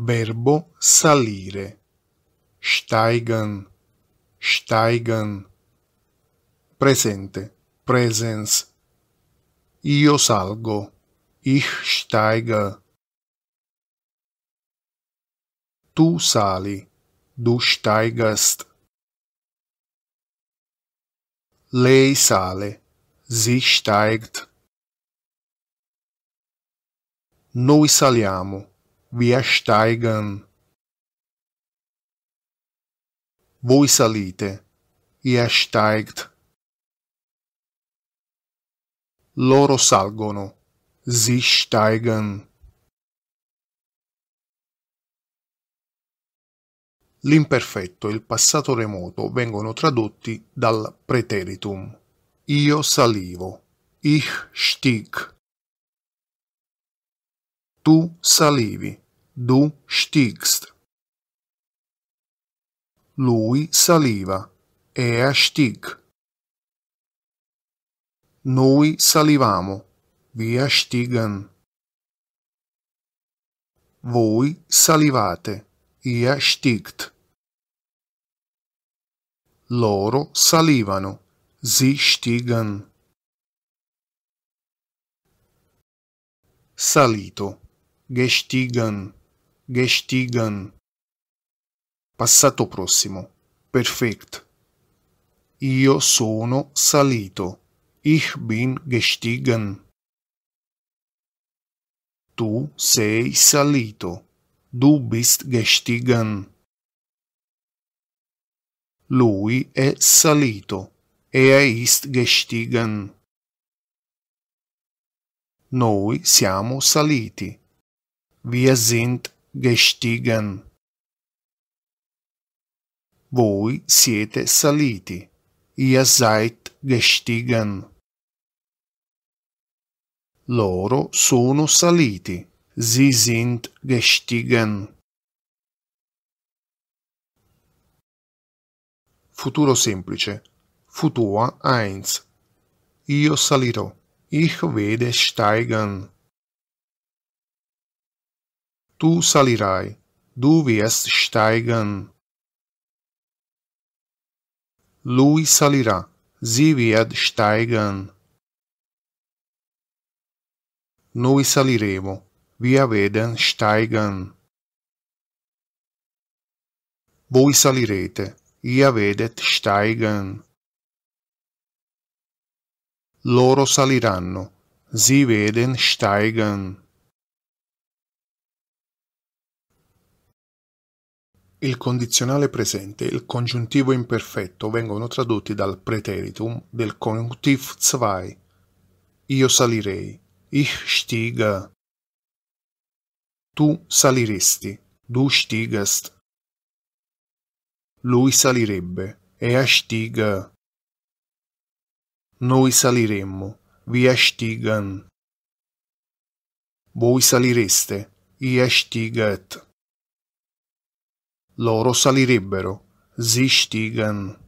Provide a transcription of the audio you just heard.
Verbo salire. Steigen. Steigen. Presente. Presence. Io salgo. Ich steige. Tu sali. Du steigest. Lei sale. Sie steigt. Noi saliamo wir steigen. Voi salite, ihr steigt. Loro salgono, sie steigen. L'imperfetto e il passato remoto vengono tradotti dal preteritum. Io salivo, ich stieg. Tu salivi. Du stiegst. Lui saliva. Er stieg. Noi salivamo. Wir stiegen. Voi salivate. Ihr stiegt. Loro salivano. Sie stiegen. Salito gestiegen, gestiegen. Passato prossimo, perfect. Io sono salito. Ich bin gestiegen. Tu sei salito. Du bist gestiegen. Lui è salito. Er ist gestiegen. Noi siamo saliti. Wir sind gestiegen. Voi siete saliti. Ihr seid gestiegen. Loro sono saliti. Sie sind gestiegen. Futuro semplice. Futur 1. Io salirò. Ich werde steigen. tu salirai, du wirst steigen. Luis salirá, sie wird steigen. Noi saliremo, wir werden steigen. Voi salirete, ihr werdet steigen. Loro saliranno, sie werden steigen. Il condizionale presente e il congiuntivo imperfetto vengono tradotti dal preteritum del Konjunktiv zwei. Io salirei. Ich stiege. Tu saliresti. Du stiegest. Lui salirebbe. Er stiege. Noi saliremmo. Wir stiegen. Voi salireste. Ihr stieget loro salirebbero. Sie stiegen.